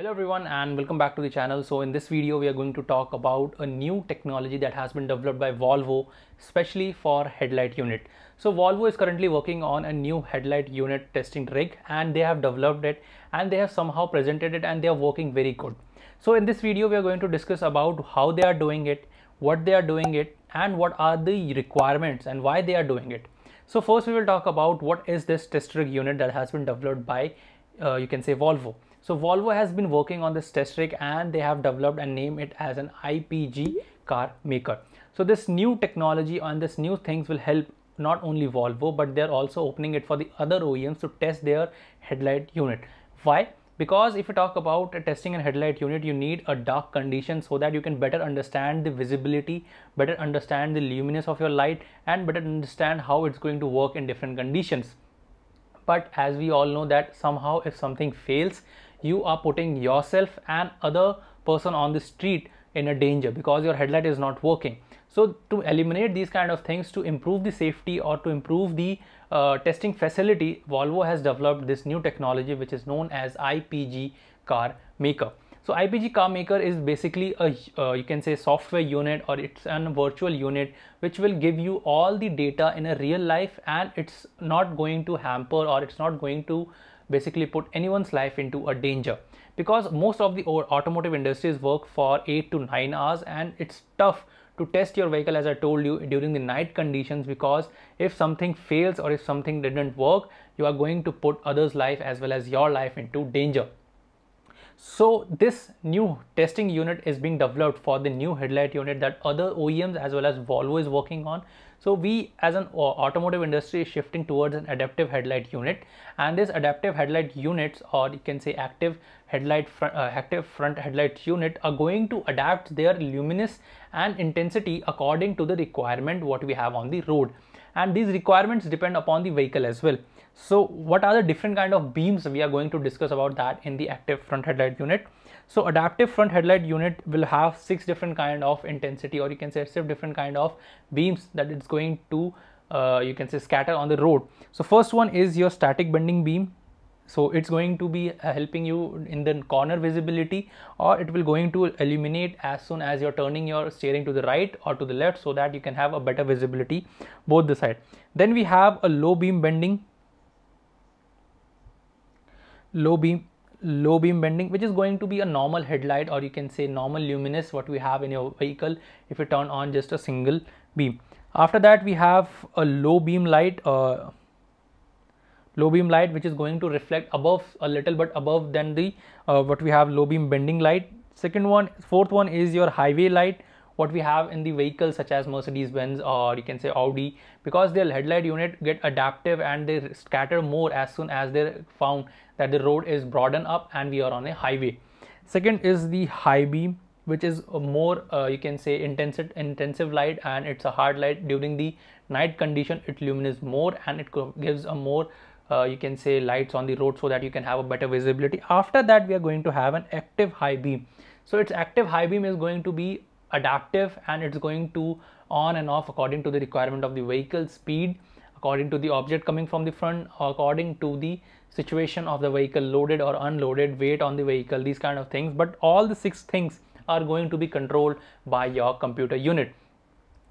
Hello everyone and welcome back to the channel. So in this video we are going to talk about a new technology that has been developed by Volvo especially for headlight unit. So Volvo is currently working on a new headlight unit testing rig and they have developed it and they have somehow presented it and they are working very good. So in this video we are going to discuss about how they are doing it, what they are doing it and what are the requirements and why they are doing it. So first we will talk about what is this test rig unit that has been developed by uh, you can say Volvo. So Volvo has been working on this test rig and they have developed and named it as an IPG car maker. So this new technology and this new things will help not only Volvo but they're also opening it for the other OEMs to test their headlight unit. Why? Because if you talk about testing a headlight unit, you need a dark condition so that you can better understand the visibility, better understand the luminance of your light and better understand how it's going to work in different conditions. But as we all know that somehow if something fails, you are putting yourself and other person on the street in a danger because your headlight is not working so to eliminate these kind of things to improve the safety or to improve the uh, testing facility volvo has developed this new technology which is known as ipg car maker so IPG Car Maker is basically a uh, you can say software unit or it's a virtual unit which will give you all the data in a real life and it's not going to hamper or it's not going to basically put anyone's life into a danger because most of the automotive industries work for 8 to 9 hours and it's tough to test your vehicle as I told you during the night conditions because if something fails or if something didn't work you are going to put others life as well as your life into danger. So this new testing unit is being developed for the new headlight unit that other OEMs as well as Volvo is working on so we as an uh, automotive industry is shifting towards an adaptive headlight unit and this adaptive headlight units or you can say active headlight front, uh, active front headlight unit are going to adapt their luminous and intensity according to the requirement what we have on the road and these requirements depend upon the vehicle as well. So what are the different kind of beams we are going to discuss about that in the active front headlight unit. So adaptive front headlight unit will have six different kind of intensity or you can say six different kind of beams that it's going to uh, you can say scatter on the road. So first one is your static bending beam. So it's going to be uh, helping you in the corner visibility or it will going to illuminate as soon as you're turning your steering to the right or to the left so that you can have a better visibility both the side. Then we have a low beam bending low beam low beam bending which is going to be a normal headlight or you can say normal luminous what we have in your vehicle if you turn on just a single beam after that we have a low beam light uh, low beam light which is going to reflect above a little but above than the uh, what we have low beam bending light second one fourth one is your highway light what we have in the vehicles such as Mercedes-Benz or you can say Audi because their headlight unit get adaptive and they scatter more as soon as they found that the road is broadened up and we are on a highway. Second is the high beam which is more uh, you can say intensive intensive light and it's a hard light during the night condition it illuminates more and it gives a more uh, you can say lights on the road so that you can have a better visibility after that we are going to have an active high beam so its active high beam is going to be adaptive and it's going to on and off according to the requirement of the vehicle speed according to the object coming from the front according to the situation of the vehicle loaded or unloaded weight on the vehicle these kind of things but all the six things are going to be controlled by your computer unit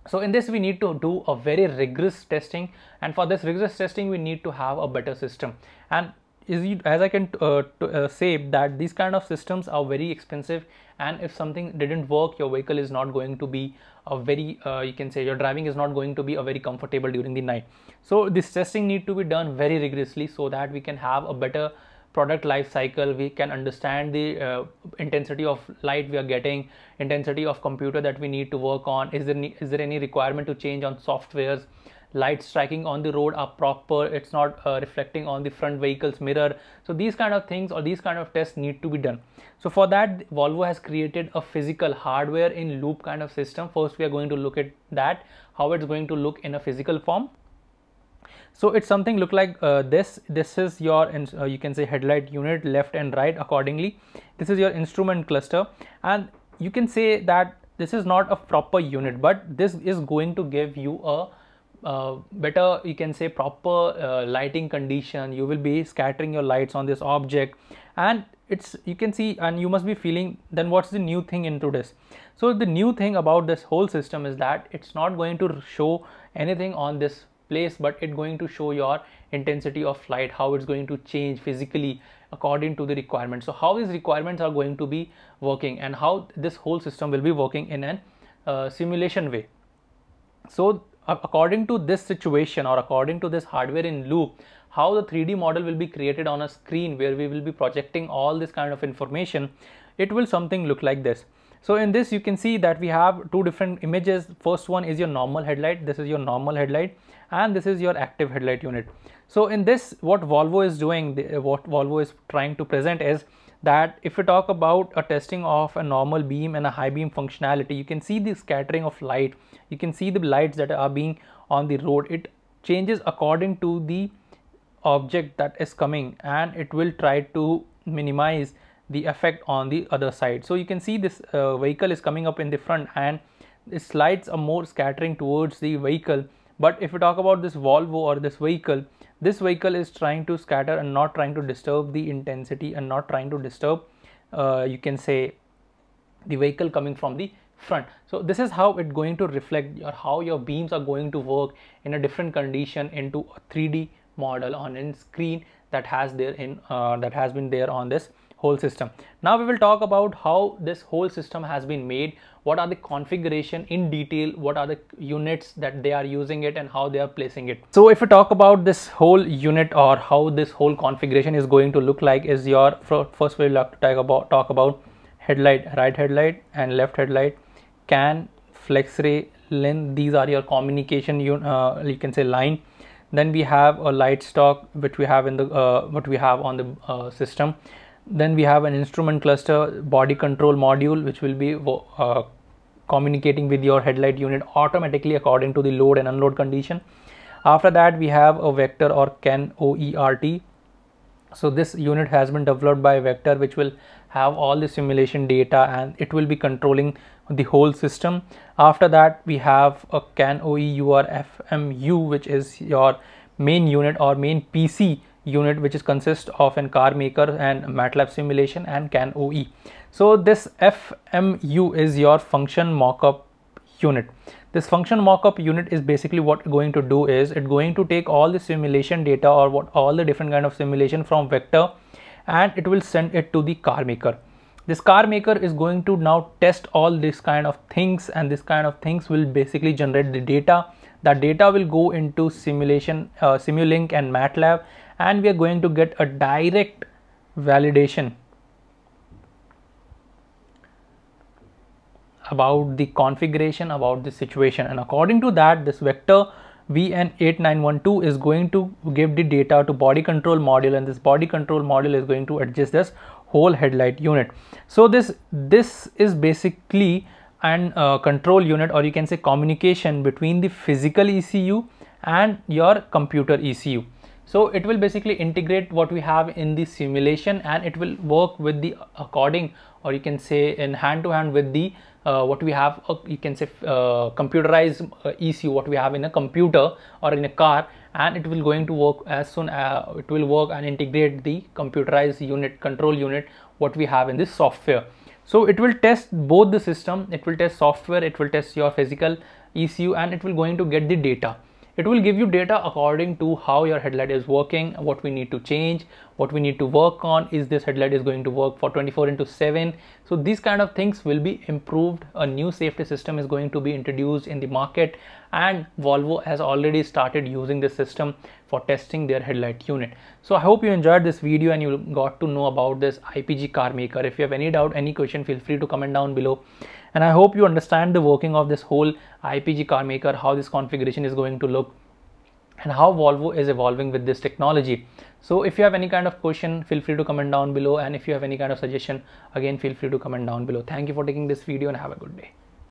so in this we need to do a very rigorous testing and for this rigorous testing we need to have a better system and as I can uh, to, uh, say that these kind of systems are very expensive and if something didn't work your vehicle is not going to be a very uh, you can say your driving is not going to be a very comfortable during the night so this testing need to be done very rigorously so that we can have a better product life cycle we can understand the uh, intensity of light we are getting intensity of computer that we need to work on is there is there any requirement to change on softwares light striking on the road are proper it's not uh, reflecting on the front vehicle's mirror so these kind of things or these kind of tests need to be done so for that volvo has created a physical hardware in loop kind of system first we are going to look at that how it's going to look in a physical form so it's something look like uh, this this is your uh, you can say headlight unit left and right accordingly this is your instrument cluster and you can say that this is not a proper unit but this is going to give you a uh, better you can say proper uh, lighting condition you will be scattering your lights on this object and it's you can see and you must be feeling then what's the new thing into this so the new thing about this whole system is that it's not going to show anything on this place but it's going to show your intensity of light how it's going to change physically according to the requirement so how these requirements are going to be working and how this whole system will be working in an uh, simulation way so according to this situation or according to this hardware in loop how the 3d model will be created on a screen where we will be projecting all this kind of information it will something look like this so in this you can see that we have two different images first one is your normal headlight this is your normal headlight and this is your active headlight unit so in this what volvo is doing what volvo is trying to present is that if we talk about a testing of a normal beam and a high beam functionality, you can see the scattering of light. You can see the lights that are being on the road. It changes according to the object that is coming and it will try to minimize the effect on the other side. So you can see this uh, vehicle is coming up in the front and the lights are more scattering towards the vehicle but if we talk about this Volvo or this vehicle, this vehicle is trying to scatter and not trying to disturb the intensity and not trying to disturb, uh, you can say, the vehicle coming from the front. So this is how it's going to reflect or how your beams are going to work in a different condition into a 3D model on a screen that has there in uh, that has been there on this whole system. Now we will talk about how this whole system has been made, what are the configuration in detail, what are the units that they are using it and how they are placing it. So if we talk about this whole unit or how this whole configuration is going to look like is your first we will have to talk about, talk about headlight, right headlight and left headlight, can, flex ray, lin, these are your communication, uh, you can say line then we have a light stock which we have in the uh, what we have on the uh, system then we have an instrument cluster body control module which will be uh, communicating with your headlight unit automatically according to the load and unload condition after that we have a vector or can oert so this unit has been developed by vector which will have all the simulation data and it will be controlling the whole system after that we have a can oer fmu which is your main unit or main pc unit which is consists of an car maker and MATLAB simulation and CAN OE. So this FMU is your function mockup unit. This function mockup unit is basically what going to do is it going to take all the simulation data or what all the different kind of simulation from vector and it will send it to the car maker. This car maker is going to now test all this kind of things and this kind of things will basically generate the data that data will go into simulation uh, simulink and matlab and we are going to get a direct validation about the configuration about the situation and according to that this vector VN8912 is going to give the data to body control module and this body control module is going to adjust this whole headlight unit. So this this is basically an uh, control unit or you can say communication between the physical ECU and your computer ECU so it will basically integrate what we have in the simulation and it will work with the according or you can say in hand to hand with the uh, what we have uh, you can say uh, computerized uh, ECU what we have in a computer or in a car and it will going to work as soon as uh, it will work and integrate the computerized unit control unit what we have in this software so it will test both the system it will test software it will test your physical ECU and it will going to get the data it will give you data according to how your headlight is working what we need to change what we need to work on is this headlight is going to work for 24 into 7 so these kind of things will be improved a new safety system is going to be introduced in the market and volvo has already started using this system for testing their headlight unit so i hope you enjoyed this video and you got to know about this ipg car maker if you have any doubt any question feel free to comment down below and i hope you understand the working of this whole ipg car maker how this configuration is going to look and how Volvo is evolving with this technology. So if you have any kind of question, feel free to comment down below. And if you have any kind of suggestion, again, feel free to comment down below. Thank you for taking this video and have a good day.